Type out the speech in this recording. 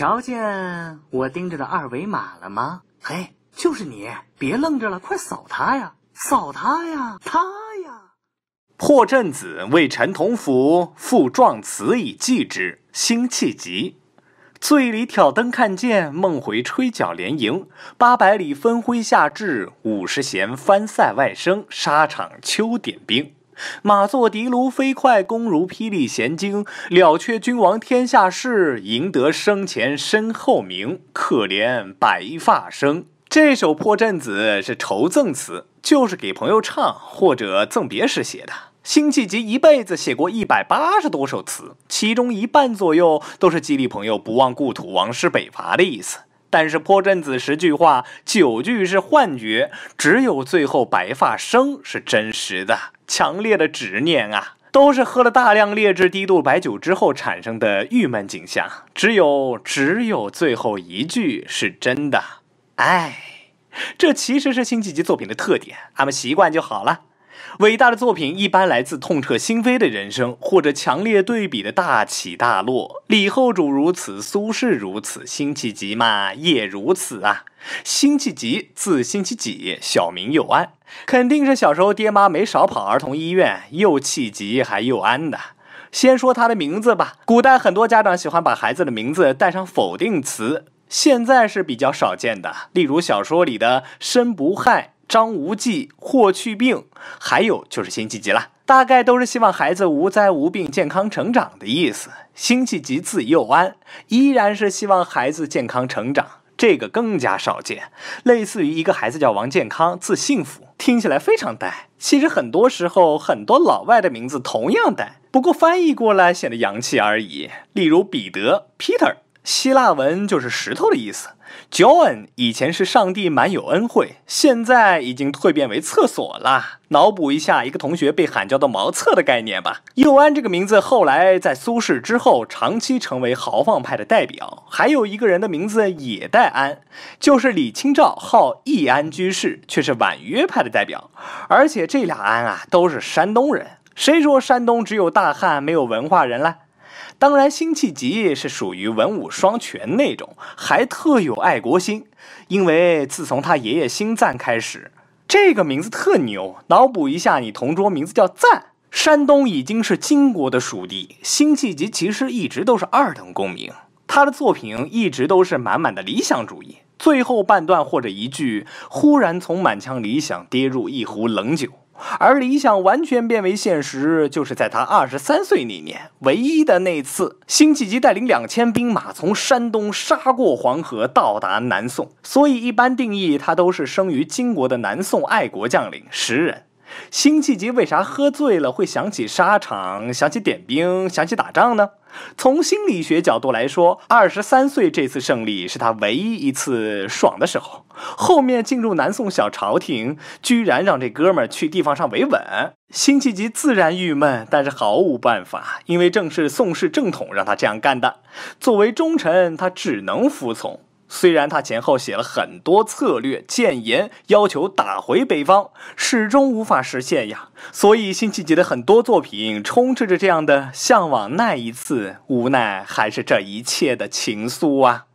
瞧见我盯着的二维码了吗？嘿，就是你！别愣着了，快扫它呀，扫它呀，它呀！《破阵子·为陈同甫赋壮词以寄之》辛弃疾：醉里挑灯看剑，梦回吹角连营。八百里分麾下炙，五十弦翻塞外声，沙场秋点兵。马作的卢飞快，弓如霹雳弦惊。了却君王天下事，赢得生前身后名。可怜白发生。这首《破阵子》是酬赠词，就是给朋友唱或者赠别时写的。辛弃疾一辈子写过一百八十多首词，其中一半左右都是激励朋友不忘故土、王师北伐的意思。但是《破阵子》十句话，九句是幻觉，只有最后“白发生”是真实的。强烈的执念啊，都是喝了大量劣质低度白酒之后产生的郁闷景象。只有只有最后一句是真的。哎，这其实是辛弃疾作品的特点，俺们习惯就好了。伟大的作品一般来自痛彻心扉的人生，或者强烈对比的大起大落。李后主如此，苏轼如此，辛弃疾嘛也如此啊！辛弃疾，字辛弃疾，小名又安，肯定是小时候爹妈没少跑儿童医院，又气急还又安的。先说他的名字吧，古代很多家长喜欢把孩子的名字带上否定词，现在是比较少见的。例如小说里的“申不害”。张无忌、霍去病，还有就是辛弃疾了，大概都是希望孩子无灾无病、健康成长的意思。辛弃疾字幼安，依然是希望孩子健康成长，这个更加少见。类似于一个孩子叫王健康，字幸福，听起来非常呆。其实很多时候，很多老外的名字同样呆，不过翻译过来显得洋气而已。例如彼得，Peter。希腊文就是石头的意思。John 以前是上帝蛮有恩惠，现在已经蜕变为厕所了。脑补一下一个同学被喊叫到茅厕的概念吧。右安这个名字后来在苏轼之后长期成为豪放派的代表。还有一个人的名字也带安，就是李清照，号易安居士，却是婉约派的代表。而且这俩安啊都是山东人。谁说山东只有大汉没有文化人了？当然，辛弃疾是属于文武双全那种，还特有爱国心。因为自从他爷爷辛赞开始，这个名字特牛。脑补一下，你同桌名字叫赞。山东已经是金国的属地，辛弃疾其实一直都是二等公民，他的作品一直都是满满的理想主义，最后半段或者一句，忽然从满腔理想跌入一壶冷酒。而理想完全变为现实，就是在他二十三岁那年，唯一的那次，辛弃疾带领两千兵马从山东杀过黄河，到达南宋。所以，一般定义他都是生于金国的南宋爱国将领、诗人。辛弃疾为啥喝醉了会想起沙场，想起点兵，想起打仗呢？从心理学角度来说，二十三岁这次胜利是他唯一一次爽的时候。后面进入南宋小朝廷，居然让这哥们儿去地方上维稳，辛弃疾自然郁闷，但是毫无办法，因为正是宋氏正统让他这样干的。作为忠臣，他只能服从。虽然他前后写了很多策略谏言，要求打回北方，始终无法实现呀。所以辛弃疾的很多作品充斥着这样的向往，那一次无奈，还是这一切的情愫啊。